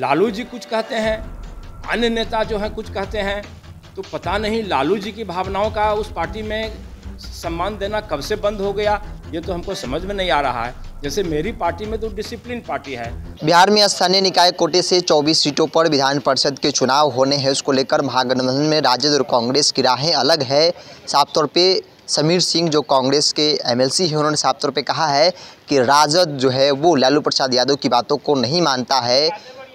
लालू जी कुछ कहते हैं अन्य नेता जो हैं कुछ कहते हैं तो पता नहीं लालू जी की भावनाओं का उस पार्टी में सम्मान देना कब से बंद हो गया ये तो हमको समझ में नहीं आ रहा है जैसे मेरी पार्टी में तो डिसिप्लिन पार्टी है बिहार में स्थानीय निकाय कोटे से 24 सीटों पर विधान परिषद के चुनाव होने हैं उसको लेकर महागठबंधन में राजद और कांग्रेस की राहें अलग है साफ तौर पे समीर सिंह जो कांग्रेस के एमएलसी हैं उन्होंने साफ तौर पे कहा है कि राजद जो है वो लालू प्रसाद यादव की बातों को नहीं मानता है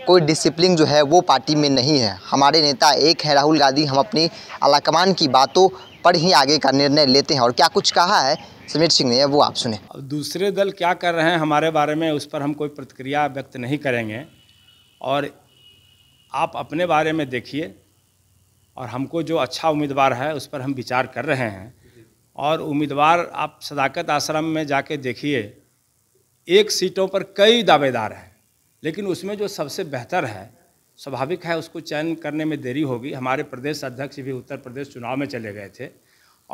कोई डिसिप्लिन जो है वो पार्टी में नहीं है हमारे नेता एक हैं राहुल गांधी हम अपनी आलाकमान की बातों पर ही आगे का निर्णय लेते हैं और क्या कुछ कहा है समीर सिंह ने वो आप सुने अब दूसरे दल क्या कर रहे हैं हमारे बारे में उस पर हम कोई प्रतिक्रिया व्यक्त नहीं करेंगे और आप अपने बारे में देखिए और हमको जो अच्छा उम्मीदवार है उस पर हम विचार कर रहे हैं और उम्मीदवार आप सदाकत आश्रम में जाके देखिए एक सीटों पर कई दावेदार हैं लेकिन उसमें जो सबसे बेहतर है स्वाभाविक है उसको चयन करने में देरी होगी हमारे प्रदेश अध्यक्ष भी उत्तर प्रदेश चुनाव में चले गए थे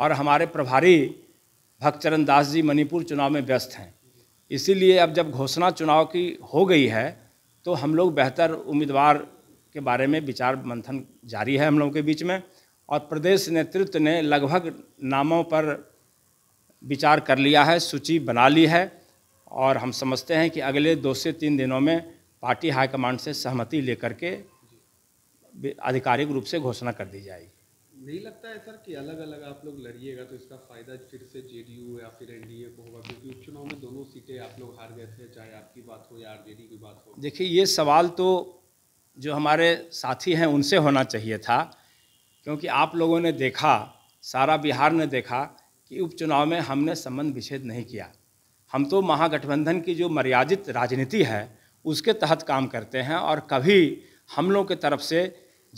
और हमारे प्रभारी भक्तचरण दास जी मणिपुर चुनाव में व्यस्त हैं इसीलिए अब जब घोषणा चुनाव की हो गई है तो हम लोग बेहतर उम्मीदवार के बारे में विचार मंथन जारी है हम लोगों के बीच में और प्रदेश नेतृत्व ने लगभग नामों पर विचार कर लिया है सूची बना ली है और हम समझते हैं कि अगले दो से तीन दिनों में पार्टी हाईकमांड से सहमति लेकर के आधिकारिक रूप से घोषणा कर दी जाएगी नहीं लगता है सर कि अलग अलग आप लोग लड़िएगा तो इसका फायदा फिर से जेडीयू या फिर एनडीए को होगा क्योंकि उपचुनाव में दोनों सीटें आप लोग हार गए थे चाहे आपकी बात हो या आरजेडी की बात हो देखिए ये सवाल तो जो हमारे साथी हैं उनसे होना चाहिए था क्योंकि आप लोगों ने देखा सारा बिहार ने देखा कि उपचुनाव में हमने संबंध विच्छेद नहीं किया हम तो महागठबंधन की जो मर्यादित राजनीति है उसके तहत काम करते हैं और कभी हम लोगों के तरफ से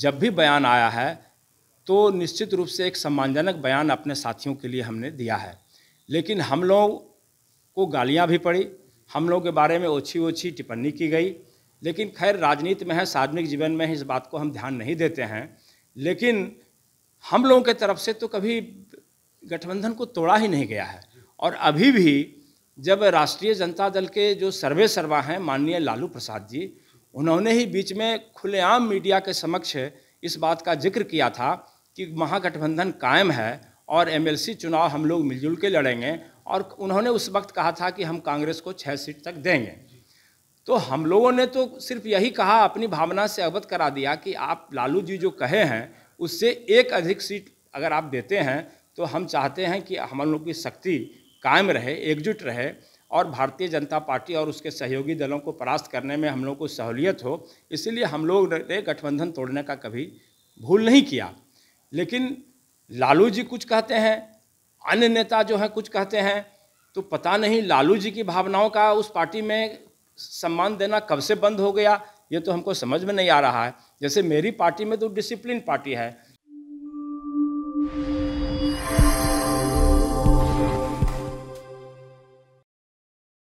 जब भी बयान आया है तो निश्चित रूप से एक सम्मानजनक बयान अपने साथियों के लिए हमने दिया है लेकिन हम लोग को गालियाँ भी पड़ी हम लोगों के बारे में ओछी ओछी टिप्पणी की गई लेकिन खैर राजनीति में है सार्वजनिक जीवन में इस बात को हम ध्यान नहीं देते हैं लेकिन हम लोगों के तरफ से तो कभी गठबंधन को तोड़ा ही नहीं गया है और अभी भी जब राष्ट्रीय जनता दल के जो सर्वे सर्वा हैं माननीय लालू प्रसाद जी उन्होंने ही बीच में खुलेआम मीडिया के समक्ष इस बात का जिक्र किया था कि महागठबंधन कायम है और एमएलसी चुनाव हम लोग मिलजुल के लड़ेंगे और उन्होंने उस वक्त कहा था कि हम कांग्रेस को छः सीट तक देंगे तो हम लोगों ने तो सिर्फ यही कहा अपनी भावना से अवगत करा दिया कि आप लालू जी जो कहे हैं उससे एक अधिक सीट अगर आप देते हैं तो हम चाहते हैं कि हम लोग की शक्ति कायम रहे एकजुट रहे और भारतीय जनता पार्टी और उसके सहयोगी दलों को परास्त करने में हम लोग को सहूलियत हो इसलिए हम लोग ने गठबंधन तोड़ने का कभी भूल नहीं किया लेकिन लालू जी कुछ कहते हैं अन्य नेता जो हैं कुछ कहते हैं तो पता नहीं लालू जी की भावनाओं का उस पार्टी में सम्मान देना कब से बंद हो गया ये तो हमको समझ में नहीं आ रहा है जैसे मेरी पार्टी में तो डिसिप्लिन पार्टी है